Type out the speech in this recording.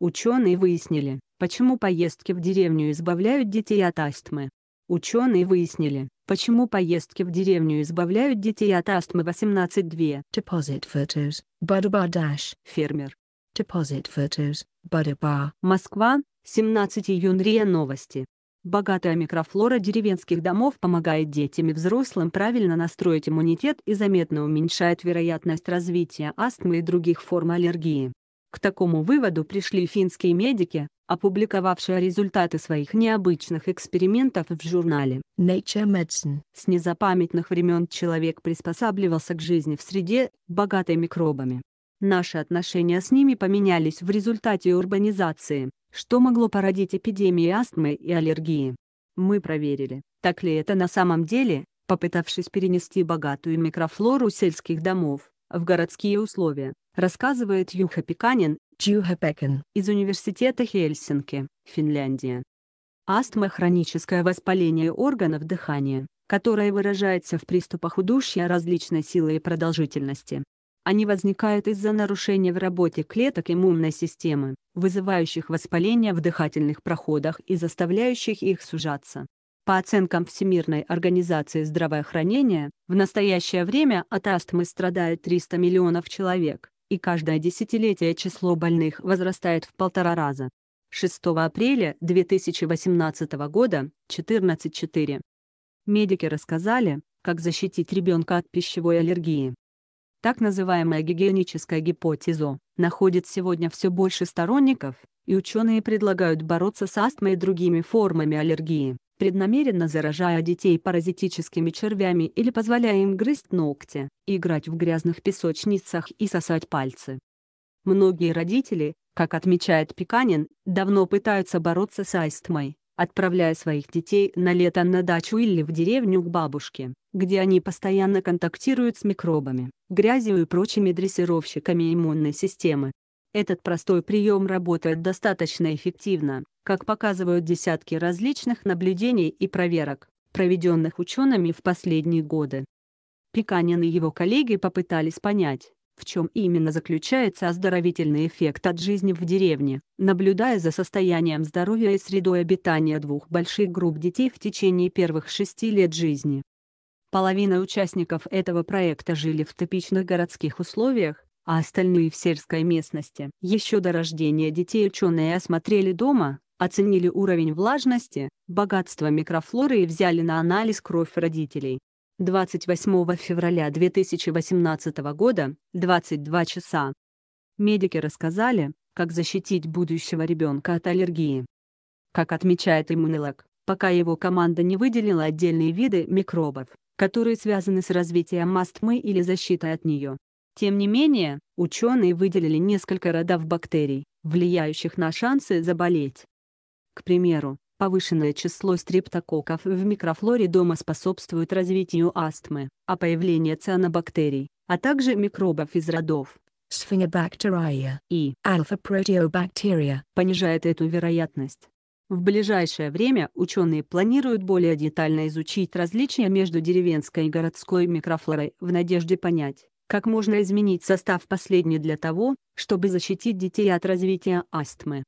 Ученые выяснили, почему поездки в деревню избавляют детей от астмы. Ученые выяснили, почему поездки в деревню избавляют детей от астмы 18.2. Deposit photos, Бадуба Dash. Фермер. Deposit photos, Бадуба. Москва, 17 июня Новости. Богатая микрофлора деревенских домов помогает детям и взрослым правильно настроить иммунитет и заметно уменьшает вероятность развития астмы и других форм аллергии. К такому выводу пришли финские медики, опубликовавшие результаты своих необычных экспериментов в журнале Nature Medicine. С незапамятных времен человек приспосабливался к жизни в среде, богатой микробами. Наши отношения с ними поменялись в результате урбанизации, что могло породить эпидемии астмы и аллергии. Мы проверили, так ли это на самом деле, попытавшись перенести богатую микрофлору сельских домов, в городские условия, рассказывает Юха Пеканин из Университета Хельсинки, Финляндия. Астма – хроническое воспаление органов дыхания, которое выражается в приступах удушья различной силы и продолжительности. Они возникают из-за нарушения в работе клеток иммунной системы, вызывающих воспаление в дыхательных проходах и заставляющих их сужаться. По оценкам Всемирной организации здравоохранения, в настоящее время от астмы страдают 300 миллионов человек, и каждое десятилетие число больных возрастает в полтора раза. 6 апреля 2018 года 14.4. Медики рассказали, как защитить ребенка от пищевой аллергии. Так называемая гигиеническая гипотеза находит сегодня все больше сторонников, и ученые предлагают бороться с астмой и другими формами аллергии преднамеренно заражая детей паразитическими червями или позволяя им грызть ногти, играть в грязных песочницах и сосать пальцы. Многие родители, как отмечает Пеканин, давно пытаются бороться с аистмой, отправляя своих детей на лето на дачу или в деревню к бабушке, где они постоянно контактируют с микробами, грязью и прочими дрессировщиками иммунной системы. Этот простой прием работает достаточно эффективно, как показывают десятки различных наблюдений и проверок, проведенных учеными в последние годы. Пеканин и его коллеги попытались понять, в чем именно заключается оздоровительный эффект от жизни в деревне, наблюдая за состоянием здоровья и средой обитания двух больших групп детей в течение первых шести лет жизни. Половина участников этого проекта жили в типичных городских условиях, а остальные в сельской местности. Еще до рождения детей ученые осмотрели дома, оценили уровень влажности, богатство микрофлоры и взяли на анализ кровь родителей. 28 февраля 2018 года, 22 часа. Медики рассказали, как защитить будущего ребенка от аллергии. Как отмечает иммунолог, пока его команда не выделила отдельные виды микробов, которые связаны с развитием мастмы или защитой от нее, тем не менее, ученые выделили несколько родов бактерий, влияющих на шансы заболеть. К примеру, повышенное число стрептококков в микрофлоре дома способствует развитию астмы, а появление цианобактерий, а также микробов из родов Sphingobacteria и альфа-протеобактерия понижает эту вероятность. В ближайшее время ученые планируют более детально изучить различия между деревенской и городской микрофлорой в надежде понять, как можно изменить состав последней для того, чтобы защитить детей от развития астмы?